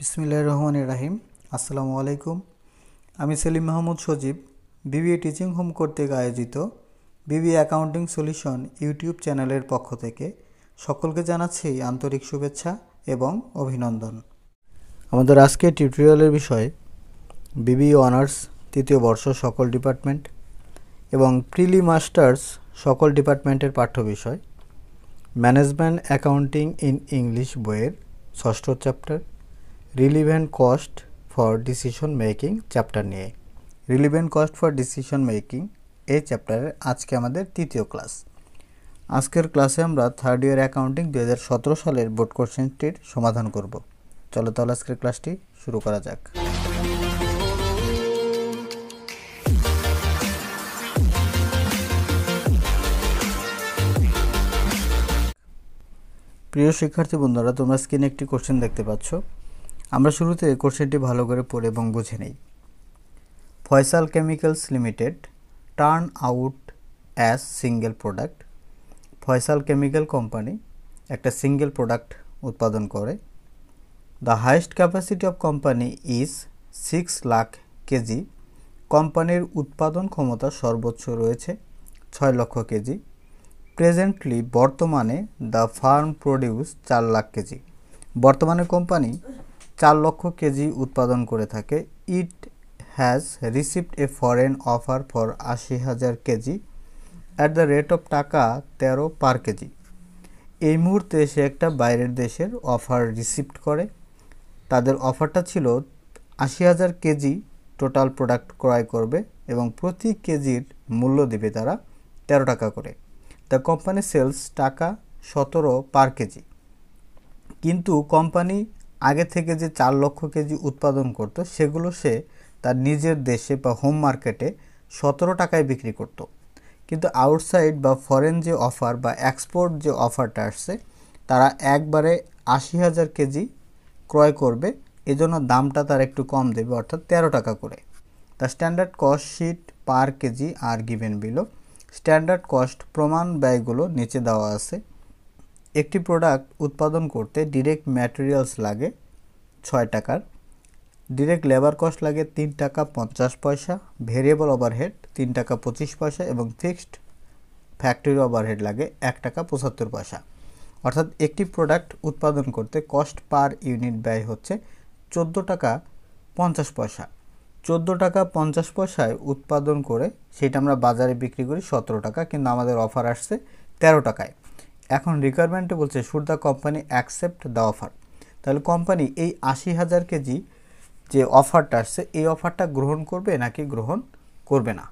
বিসমিল্লা রহমান রাহিম আসসালামু আলাইকুম আমি Selim Mahmud Sajib BBA teaching home কর্তৃক আয়োজিত বিবিএ অ্যাকাউন্টিং সলিউশন ইউটিউব চ্যানেলের পক্ষ থেকে সকলকে জানাচ্ছি আন্তরিক শুভেচ্ছা এবং অভিনন্দন আমাদের আজকের টিউটোরিয়ালের বিষয় বিবি অনার্স তৃতীয় বর্ষ সকল ডিপার্টমেন্ট এবং প্রিলি মাস্টার্স সকল ডিপার্টমেন্টের পাঠ্য বিষয় ম্যানেজমেন্ট অ্যাকাউন্টিং ইন ইংলিশ বইয়ের ষষ্ঠ chapter relevant cost for decision making chapter নিয়ে relevant cost for decision making এই চ্যাপ্টারের আজকে আমাদের তৃতীয় ক্লাস আজকের ক্লাসে আমরা থার্ড ইয়ার অ্যাকাউন্টিং দু সালের বোর্ড কোশ্চেনটির সমাধান করব চলো তাহলে আজকের ক্লাসটি শুরু করা যাক প্রিয় শিক্ষার্থী বন্ধুরা তোমরা স্ক্রিনে একটি কোশ্চেন দেখতে পাচ্ছ আমরা শুরুতে কোশ্চেনটি ভালো করে পড়ে এবং বুঝে নেই Faisal chemicals limited turn out as single product Faisal chemical company একটা সিঙ্গেল প্রোডাক্ট উৎপাদন করে the highest capacity of company is six lakh KG কোম্পানির উৎপাদন ক্ষমতা সর্বোচ্চ রয়েছে ছয় লক্ষ কেজি প্রেজেন্টলি বর্তমানে দ্য ফার্ম প্রডিউস চার লাখ কেজি বর্তমানে কোম্পানি চার লক্ষ কেজি উৎপাদন করে থাকে it has received a foreign offer for আশি হাজার KG at the rate of taka তেরো পার কেজি এই মুহূর্তে সে একটা বাইরের দেশের অফার রিসিভড করে তাদের অফারটা ছিল আশি হাজার কেজি টোটাল প্রোডাক্ট ক্রয় করবে এবং প্রতি কেজির মূল্য দেবে তারা তেরো টাকা করে দ্য কোম্পানি সেলস টাকা সতেরো পার কেজি কিন্তু কোম্পানি আগে থেকে যে চার লক্ষ কেজি উৎপাদন করত সেগুলো সে তার নিজের দেশে বা হোম মার্কেটে সতেরো টাকায় বিক্রি করত কিন্তু আউটসাইড বা ফরেন যে অফার বা এক্সপোর্ট যে অফারটা আসছে তারা একবারে আশি হাজার কেজি ক্রয় করবে এজন্য দামটা তার একটু কম দেবে অর্থাৎ তেরো টাকা করে তা standard cost sheet per KG are given below standard cost প্রমাণ ব্যয়গুলো নিচে দেওয়া আছে একটি প্রোডাক্ট উৎপাদন করতে ডিরেক্ট ম্যাটেরিয়ালস লাগে ছয় টাকার ডিরেক্ট লেবার কস্ট লাগে তিন টাকা পঞ্চাশ পয়সা ভেরিয়েবল ওভারহেড তিন টাকা পঁচিশ পয়সা এবং ফিক্সড ফ্যাক্টরি ওভারহেড লাগে এক টাকা পঁচাত্তর পয়সা অর্থাৎ একটি প্রোডাক্ট উৎপাদন করতে কস্ট পার ইউনিট ব্যয় হচ্ছে চোদ্দো টাকা পঞ্চাশ পয়সা চোদ্দো টাকা পঞ্চাশ পয়সায় উৎপাদন করে সেটা আমরা বাজারে বিক্রি করি সতেরো টাকা কিন্তু আমাদের অফার আসছে তেরো টাকায় এখন রিকোয়ারমেন্টে বলছে should the company accept the offer তাহলে কোম্পানি এই আশি হাজার কেজি যে অফারটা আসছে এই অফারটা গ্রহণ করবে নাকি গ্রহণ করবে না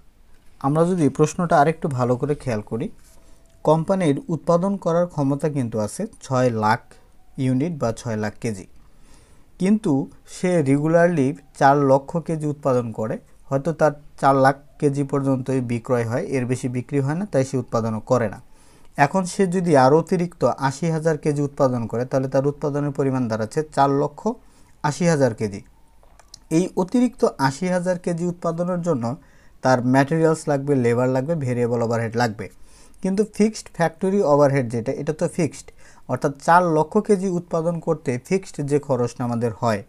আমরা যদি প্রশ্নটা আরেকটু ভালো করে খেয়াল করি কোম্পানির উৎপাদন করার ক্ষমতা কিন্তু আছে ছয় লাখ ইউনিট বা ছয় লাখ কেজি কিন্তু সে রেগুলারলি চার লক্ষ কেজি উৎপাদন করে হয়তো তার চার লাখ কেজি পর্যন্তই বিক্রয় হয় এর বেশি বিক্রি হয় না তাই সে উৎপাদনও করে না এখন সে যদি আরও অতিরিক্ত আশি হাজার কেজি উৎপাদন করে তাহলে তার উৎপাদনের পরিমাণ দাঁড়াচ্ছে চার লক্ষ আশি হাজার কেজি এই অতিরিক্ত আশি হাজার কেজি উৎপাদনের জন্য তার ম্যাটেরিয়ালস লাগবে লেবার লাগবে ভেরিয়েবল ওভারহেড লাগবে কিন্তু ফিক্সড ফ্যাক্টরি ওভারহেড যেটা এটা তো ফিক্সড অর্থাৎ চার লক্ষ কেজি উৎপাদন করতে ফিক্সড যে খরচটা আমাদের হয়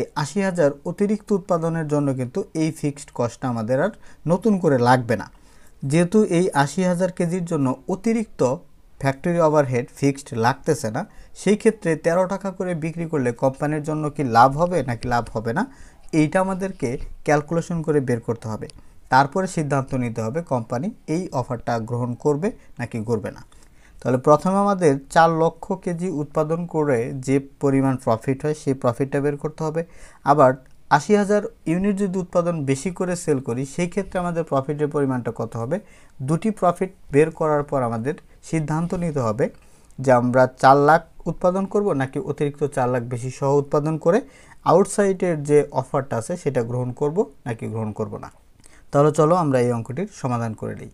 এই আশি হাজার অতিরিক্ত উৎপাদনের জন্য কিন্তু এই ফিক্সড কস্টটা আমাদের আর নতুন করে লাগবে না যেহেতু এই আশি হাজার কেজির জন্য অতিরিক্ত ফ্যাক্টরি ওভারহেড ফিক্সড লাগতেছে না সেই ক্ষেত্রে তেরো টাকা করে বিক্রি করলে কোম্পানির জন্য কি লাভ হবে নাকি লাভ হবে না এইটা আমাদেরকে ক্যালকুলেশন করে বের করতে হবে তারপরে সিদ্ধান্ত নিতে হবে কোম্পানি এই অফারটা গ্রহণ করবে নাকি করবে না তাহলে প্রথমে আমাদের চার লক্ষ কেজি উৎপাদন করে যে পরিমাণ প্রফিট হয় সেই প্রফিটটা বের করতে হবে আবার আশি হাজার ইউনিট যদি উৎপাদন বেশি করে সেল করি সেই ক্ষেত্রে আমাদের প্রফিটের পরিমাণটা কত হবে দুটি প্রফিট বের করার পর আমাদের সিদ্ধান্ত নিতে হবে যে আমরা চার লাখ উৎপাদন করব নাকি অতিরিক্ত চার লাখ বেশি সহ উৎপাদন করে আউটসাইডের যে অফারটা আছে সেটা গ্রহণ করব নাকি গ্রহণ করব না তাহলে চলো আমরা এই অঙ্কটির সমাধান করে নিই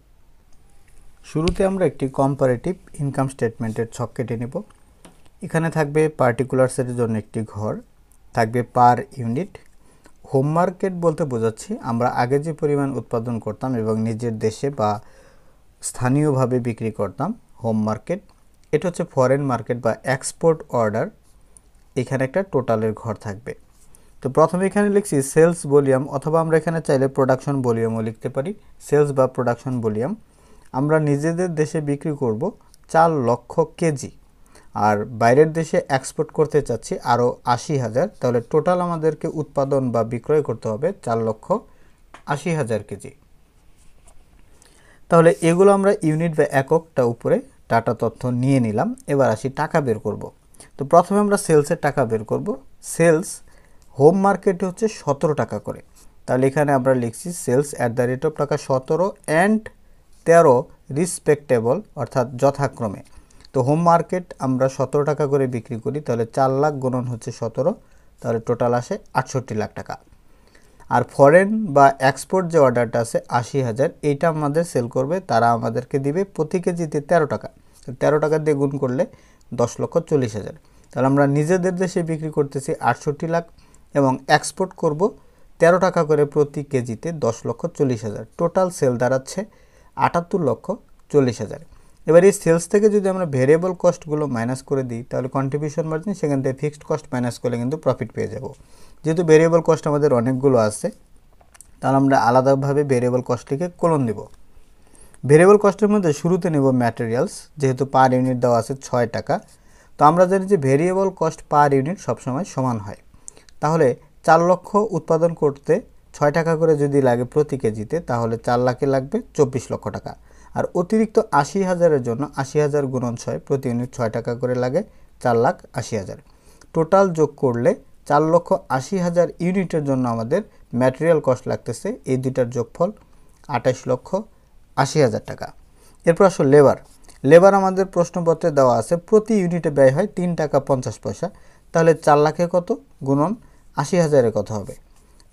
শুরুতে আমরা একটি কম্পারেটিভ ইনকাম স্টেটমেন্টের ছক কেটে নেব এখানে থাকবে পার্টিকুলার্সের জন্য একটি ঘর থাকবে পার ইউনিট হোম মার্কেট বলতে বোঝাচ্ছি আমরা আগে যে পরিমাণ উৎপাদন করতাম এবং নিজের দেশে বা স্থানীয়ভাবে বিক্রি করতাম হোম মার্কেট এটা হচ্ছে ফরেন মার্কেট বা এক্সপোর্ট অর্ডার এখানে একটা টোটালের ঘর থাকবে তো প্রথমে এখানে লিখছি সেলস ভলিউম অথবা আমরা এখানে চাইলে প্রোডাকশন ভলিউমও লিখতে পারি সেলস বা প্রোডাকশন ভলিউম আমরা নিজেদের দেশে বিক্রি করব চার লক্ষ কেজি আর বাইরের দেশে এক্সপোর্ট করতে চাচ্ছি আরও আশি হাজার তাহলে টোটাল আমাদেরকে উৎপাদন বা বিক্রয় করতে হবে চার লক্ষ আশি হাজার কেজি তাহলে এগুলো আমরা ইউনিট বা এককটা উপরে টাটা তথ্য নিয়ে নিলাম এবার আসি টাকা বের করব। তো প্রথমে আমরা সেলসের টাকা বের করব সেলস হোম মার্কেটে হচ্ছে সতেরো টাকা করে তাহলে এখানে আমরা লিখছি sales at the rate of taka সতেরো অ্যান্ড তেরো রিসপেক্টেবল অর্থাৎ যথাক্রমে তো হোম মার্কেট আমরা সতেরো টাকা করে বিক্রি করি তাহলে চার লাখ গণন হচ্ছে সতেরো তাহলে টোটাল আসে আটষট্টি লাখ টাকা আর ফরেন বা এক্সপোর্ট যে অর্ডারটা আছে আশি হাজার এইটা আমাদের সেল করবে তারা আমাদেরকে দিবে প্রতি কেজিতে তেরো টাকা তেরো টাকা দিয়ে গুণ করলে দশ লক্ষ চল্লিশ হাজার তাহলে আমরা নিজেদের দেশে বিক্রি করতেছি আটষট্টি লাখ এবং এক্সপোর্ট করব তেরো টাকা করে প্রতি কেজিতে দশ লক্ষ চল্লিশ হাজার টোটাল সেল দাঁড়াচ্ছে আটাত্তর লক্ষ চল্লিশ হাজার এবার এই সেলস থেকে যদি আমরা ভেরিয়েবল কস্টগুলো মাইনাস করে দিই তাহলে কন্ট্রিবিউশন মার্জিন সেখান থেকে ফিক্সড কস্ট মাইনাস করলে কিন্তু প্রফিট পেয়ে যাব যেহেতু ভেরিয়েবল কস্ট আমাদের অনেকগুলো আছে তাহলে আমরা আলাদাভাবে ভেরিয়েবল কস্টটিকে কলন দেব ভেরিয়েবল কস্টের মধ্যে শুরুতে নেব ম্যাটেরিয়ালস যেহেতু পার ইউনিট দেওয়া আছে ছয় টাকা তো আমরা জানি যে ভেরিয়েবল কস্ট পার ইউনিট সবসময় সমান হয় তাহলে চার লক্ষ উৎপাদন করতে ছয় টাকা করে যদি লাগে প্রতি কেজিতে তাহলে চার লাখে লাগবে চব্বিশ লক্ষ টাকা আর অতিরিক্ত আশি হাজারের জন্য আশি হাজার গুণন ছয় প্রতি ইউনিট ছয় টাকা করে লাগে চার লাখ আশি হাজার টোটাল যোগ করলে চার লক্ষ আশি হাজার ইউনিটের জন্য আমাদের ম্যাটেরিয়াল কস্ট লাগতেছে এই দুইটার যোগফল আঠাশ লক্ষ আশি হাজার টাকা এরপর আসল লেবার লেবার আমাদের প্রশ্নপত্রে দেওয়া আছে প্রতি ইউনিটে ব্যয় হয় তিন টাকা পঞ্চাশ পয়সা তাহলে চার লাখে কত গুণন আশি হাজারে কত হবে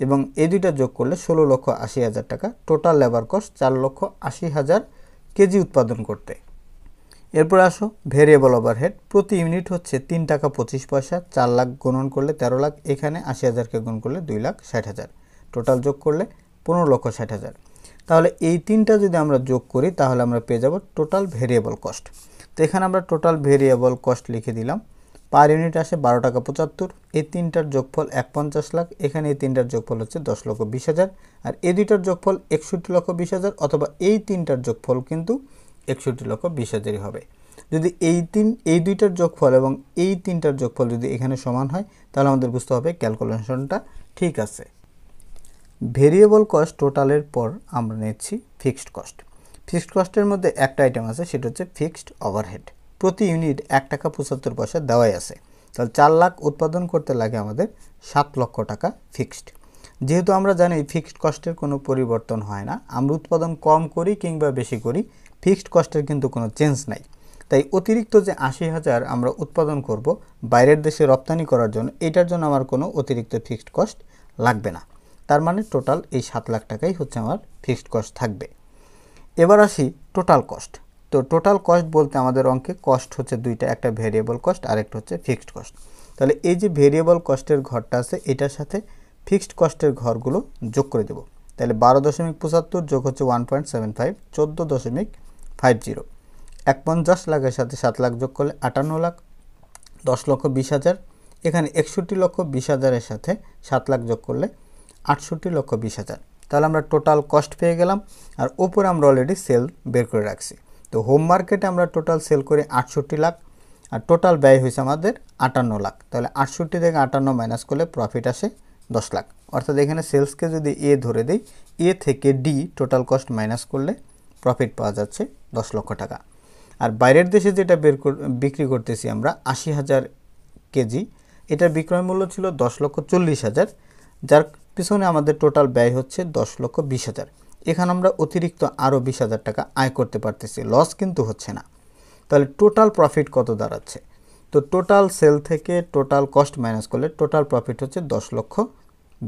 এবং এই দুইটা যোগ করলে ষোলো লক্ষ আশি হাজার টাকা টোটাল লেবার কস্ট চার লক্ষ আশি হাজার কেজি উৎপাদন করতে এরপর আসো ভেরিয়েবল ওভারহেড প্রতি ইউনিট হচ্ছে তিন টাকা পঁচিশ পয়সা চার লাখ গণন করলে তেরো লাখ এখানে আশি হাজারকে গুণ করলে দুই লাখ ষাট হাজার টোটাল যোগ করলে পনেরো লক্ষ ষাট হাজার তাহলে এই তিনটা যদি আমরা যোগ করি তাহলে আমরা পেয়ে যাব টোটাল ভেরিয়েবল কস্ট তো এখানে আমরা টোটাল ভেরিয়েবল কস্ট লিখে দিলাম পার ইউনিট আসে বারো টাকা পঁচাত্তর এই তিনটার যোগফল এক পঞ্চাশ লাখ এখানে এই তিনটার যোগফল হচ্ছে দশ লক্ষ বিশ হাজার আর এই দুইটার যোগফল একষট্টি লক্ষ বিশ হাজার অথবা এই তিনটার যোগফল কিন্তু একষট্টি লক্ষ বিশ হাজারই হবে যদি এই তিন এই দুইটার যোগফল এবং এই তিনটার যোগফল যদি এখানে সমান হয় তাহলে আমাদের বুঝতে হবে ক্যালকুলেশনটা ঠিক আছে ভেরিয়েবল কস্ট টোটালের পর আমরা নিচ্ছি ফিক্সড কস্ট ফিক্সড কস্টের মধ্যে একটা আইটেম আছে সেটা হচ্ছে ফিক্সড ওভারহেড প্রতি ইউনিট এক টাকা পঁচাত্তর পয়সা দেওয়াই আছে তাহলে চার লাখ উৎপাদন করতে লাগে আমাদের সাত লক্ষ টাকা ফিক্সড যেহেতু আমরা জানি ফিক্সড কস্টের কোনো পরিবর্তন হয় না আমরা উৎপাদন কম করি কিংবা বেশি করি ফিক্সড কস্টের কিন্তু কোনো চেঞ্জ নাই তাই অতিরিক্ত যে আশি হাজার আমরা উৎপাদন করব বাইরের দেশে রপ্তানি করার জন্য এটার জন্য আমার কোনো অতিরিক্ত ফিক্সড কস্ট লাগবে না তার মানে টোটাল এই সাত লাখ টাকাই হচ্ছে আমার ফিক্সড কস্ট থাকবে এবার আসি টোটাল কস্ট তো টোটাল কস্ট বলতে আমাদের অঙ্কে কস্ট হচ্ছে দুইটা একটা ভেরিয়েবল কস্ট আর একটা হচ্ছে ফিক্সড কস্ট তাহলে এই যে ভেরিয়েবল কস্টের ঘরটা আছে এটার সাথে ফিক্সড কস্টের ঘরগুলো যোগ করে দেব তাহলে বারো দশমিক পঁচাত্তর যোগ হচ্ছে ওয়ান পয়েন্ট সেভেন ফাইভ চোদ্দো দশমিক ফাইভ জিরো এক পঞ্চাশ লাখের সাথে সাত লাখ যোগ করলে আটান্ন লাখ দশ লক্ষ বিশ হাজার এখানে একষট্টি লক্ষ বিশ হাজারের সাথে সাত লাখ যোগ করলে আটষট্টি লক্ষ বিশ হাজার তাহলে আমরা টোটাল কস্ট পেয়ে গেলাম আর ওপরে আমরা অলরেডি সেল বের করে রাখছি তো হোম মার্কেটে আমরা টোটাল সেল করি আটষট্টি লাখ আর টোটাল ব্যয় হয়েছে আমাদের আটান্ন লাখ তাহলে আটষট্টি থেকে আটান্ন মাইনাস করলে প্রফিট আসে দশ লাখ অর্থাৎ এখানে সেলসকে যদি এ ধরে দেই এ থেকে ডি টোটাল কস্ট মাইনাস করলে প্রফিট পাওয়া যাচ্ছে দশ লক্ষ টাকা আর বাইরের দেশে যেটা বের বিক্রি করতেছি আমরা আশি হাজার কেজি এটার বিক্রয় মূল্য ছিল দশ লক্ষ চল্লিশ হাজার যার পিছনে আমাদের টোটাল ব্যয় হচ্ছে দশ লক্ষ বিশ হাজার এখানে আমরা অতিরিক্ত আরও বিশ হাজার টাকা আয় করতে পারতেছি লস কিন্তু হচ্ছে না তাহলে টোটাল প্রফিট কত দাঁড়াচ্ছে তো টোটাল সেল থেকে টোটাল কস্ট মাইনাস করলে টোটাল প্রফিট হচ্ছে দশ লক্ষ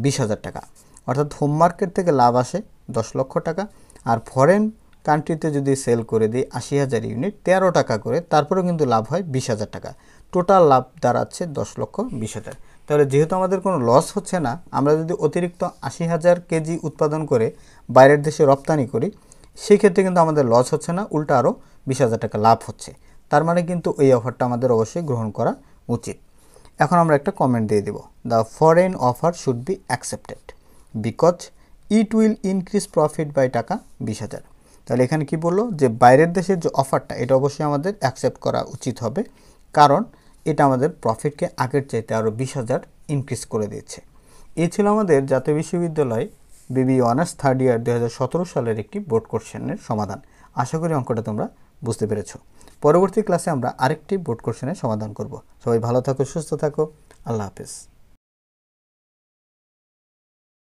বিশ হাজার টাকা অর্থাৎ হোম মার্কেট থেকে লাভ আসে দশ লক্ষ টাকা আর ফরেন কান্ট্রিতে যদি সেল করে দিই আশি হাজার ইউনিট তেরো টাকা করে তারপরেও কিন্তু লাভ হয় বিশ হাজার টাকা টোটাল লাভ দাঁড়াচ্ছে দশ লক্ষ বিশ হাজার তাহলে যেহেতু আমাদের কোনো লস হচ্ছে না আমরা যদি অতিরিক্ত আশি হাজার কেজি উৎপাদন করে বাইরের দেশে রপ্তানি করি সেক্ষেত্রে কিন্তু আমাদের লস হচ্ছে না উল্টা আরও বিশ হাজার টাকা লাভ হচ্ছে তার মানে কিন্তু এই অফারটা আমাদের অবশ্যই গ্রহণ করা উচিত এখন আমরা একটা কমেন্ট দিয়ে দেব the foreign offer should be accepted because it will increase profit by taka বিশ হাজার তাহলে এখানে কি বললো যে বাইরের দেশের যে অফারটা এটা অবশ্যই আমাদের অ্যাকসেপ্ট করা উচিত হবে কারণ এটা আমাদের প্রফিটকে আগের চাইতে আরও বিশ হাজার ইনক্রিজ করে দিয়েছে এ ছিল আমাদের জাতীয় বিশ্ববিদ্যালয় বিবি অনার্স থার্ড ইয়ার দু সালের একটি বোর্ড কোশ্চেনের সমাধান আশা করি অঙ্কটা তোমরা বুঝতে পেরেছ পরবর্তী ক্লাসে আমরা আরেকটি বোর্ড কোশ্চেনের সমাধান করব সবাই ভালো থাকো সুস্থ থাকো আল্লাহ হাফেজ